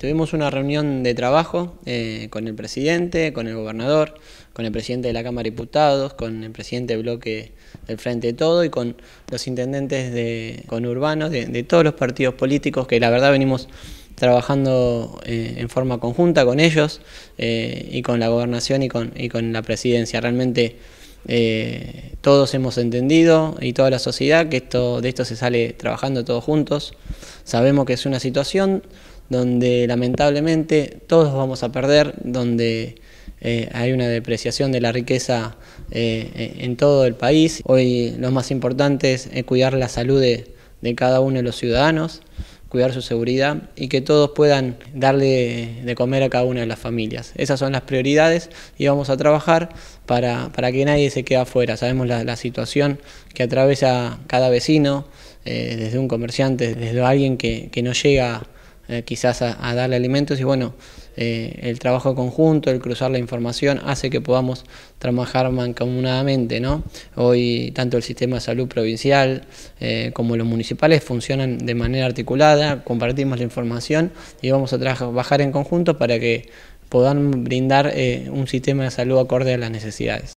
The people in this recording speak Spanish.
Tuvimos una reunión de trabajo eh, con el presidente, con el gobernador, con el presidente de la Cámara de Diputados, con el presidente del bloque del Frente de Todo y con los intendentes de conurbanos de, de todos los partidos políticos que la verdad venimos trabajando eh, en forma conjunta con ellos eh, y con la gobernación y con, y con la presidencia. Realmente todos hemos entendido y toda la sociedad que esto, de esto se sale trabajando todos juntos. Sabemos que es una situación donde lamentablemente todos vamos a perder, donde eh, hay una depreciación de la riqueza eh, eh, en todo el país. Hoy lo más importante es cuidar la salud de, cada uno de los ciudadanos, cuidar su seguridad y que todos puedan darle de comer a cada una de las familias. Esas son las prioridades y vamos a trabajar para, que nadie se quede afuera. Sabemos la, situación que atraviesa cada vecino, desde un comerciante, desde alguien que, que no llega eh, quizás a, darle alimentos y bueno, eh, el trabajo conjunto, el cruzar la información hace que podamos trabajar mancomunadamente, ¿no? Hoy tanto el sistema de salud provincial eh, como los municipales funcionan de manera articulada, compartimos la información y vamos a trabajar en conjunto para que puedan brindar un sistema de salud acorde a las necesidades.